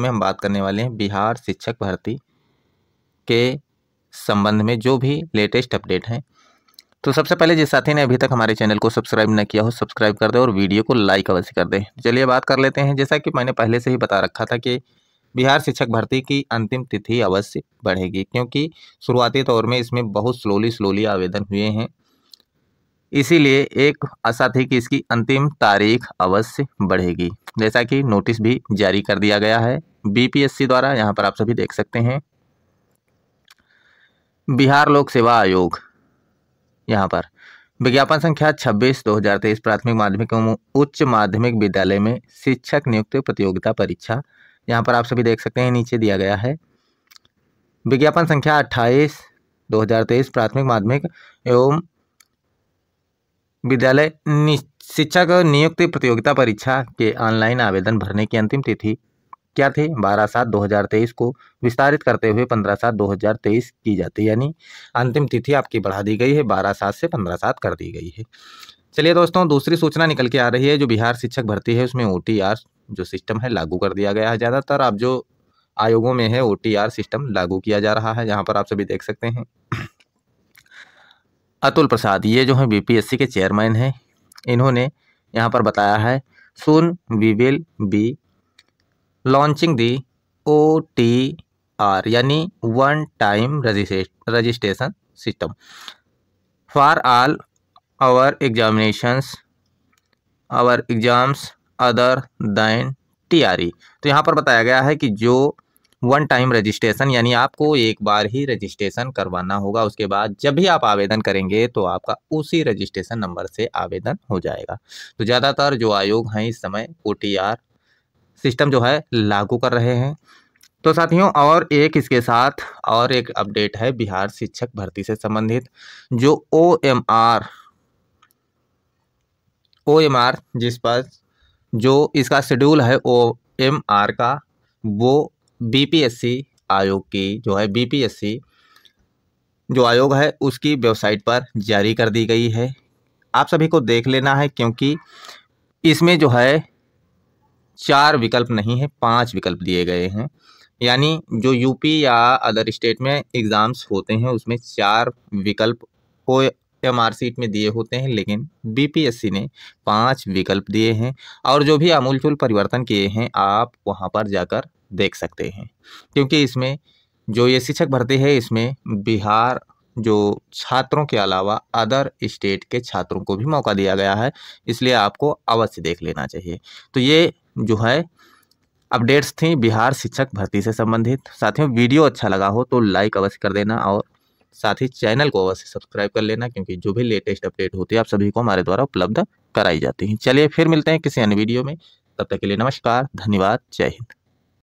में हम बात करने वाले हैं बिहार शिक्षक भर्ती के संबंध में जो भी लेटेस्ट अपडेट हैं तो सबसे पहले जिस साथी ने अभी तक हमारे चैनल को सब्सक्राइब न किया हो सब्सक्राइब कर दें और वीडियो को लाइक अवश्य कर दें चलिए बात कर लेते हैं जैसा कि मैंने पहले से ही बता रखा था कि बिहार शिक्षक भर्ती की अंतिम तिथि अवश्य बढ़ेगी क्योंकि शुरुआती तौर में इसमें बहुत स्लोली स्लोली आवेदन हुए हैं इसीलिए एक आशा थी कि इसकी अंतिम तारीख अवश्य बढ़ेगी जैसा कि नोटिस भी जारी कर दिया गया है बीपीएससी द्वारा यहाँ पर आप सभी देख सकते हैं बिहार लोक सेवा आयोग यहाँ पर विज्ञापन संख्या 26 2023 प्राथमिक माध्यमिक एवं उच्च माध्यमिक विद्यालय में शिक्षक नियुक्त प्रतियोगिता परीक्षा यहाँ पर आप सभी देख सकते हैं नीचे दिया गया है विज्ञापन संख्या अट्ठाईस 2023 प्राथमिक माध्यमिक एवं विद्यालय शिक्षक नियुक्ति प्रतियोगिता परीक्षा के ऑनलाइन आवेदन भरने की अंतिम तिथि क्या थी बारह सात दो हज़ार तेईस को विस्तारित करते हुए पंद्रह सात दो हज़ार तेईस की जाती है यानी अंतिम तिथि आपकी बढ़ा दी गई है बारह सात से पंद्रह सात कर दी गई है चलिए दोस्तों दूसरी सूचना निकल के आ रही है जो बिहार शिक्षक भर्ती है उसमें ओ जो सिस्टम है लागू कर दिया गया है ज़्यादातर आप जो आयोगों में है ओ सिस्टम लागू किया जा रहा है यहाँ पर आप सभी देख सकते हैं अतुल प्रसाद ये जो हैं बीपीएससी के चेयरमैन हैं इन्होंने यहाँ पर बताया है soon we will be launching the O T R यानी one time registration system for all our examinations our exams other than T R E तो यहाँ पर बताया गया है कि जो वन टाइम रजिस्ट्रेशन यानी आपको एक बार ही रजिस्ट्रेशन करवाना होगा उसके बाद जब भी आप आवेदन करेंगे तो आपका उसी रजिस्ट्रेशन नंबर से आवेदन हो जाएगा तो ज़्यादातर जो आयोग हैं इस समय ओ सिस्टम जो है लागू कर रहे हैं तो साथियों और एक इसके साथ और एक अपडेट है बिहार शिक्षक भर्ती से संबंधित जो O M R O M R जिस पर जो इसका शेड्यूल है ओ एम आर का वो बीपीएससी आयोग की जो है बीपीएससी जो आयोग है उसकी वेबसाइट पर जारी कर दी गई है आप सभी को देख लेना है क्योंकि इसमें जो है चार विकल्प नहीं है पांच विकल्प दिए गए हैं यानी जो यूपी या अदर स्टेट में एग्ज़ाम्स होते हैं उसमें चार विकल्प को एम आर सीट में दिए होते हैं लेकिन बीपीएससी ने पांच विकल्प दिए हैं और जो भी अमूलचूल परिवर्तन किए हैं आप वहां पर जाकर देख सकते हैं क्योंकि इसमें जो ये शिक्षक भर्ती है इसमें बिहार जो छात्रों के अलावा अदर स्टेट के छात्रों को भी मौका दिया गया है इसलिए आपको अवश्य देख लेना चाहिए तो ये जो है अपडेट्स थी बिहार शिक्षक भर्ती से संबंधित साथियों वीडियो अच्छा लगा हो तो लाइक अवश्य कर देना और साथ ही चैनल को अवश्य सब्सक्राइब कर लेना क्योंकि जो भी लेटेस्ट अपडेट होती है आप सभी को हमारे द्वारा उपलब्ध कराई जाती है चलिए फिर मिलते हैं किसी अन्य वीडियो में तब तक के लिए नमस्कार धन्यवाद जय हिंद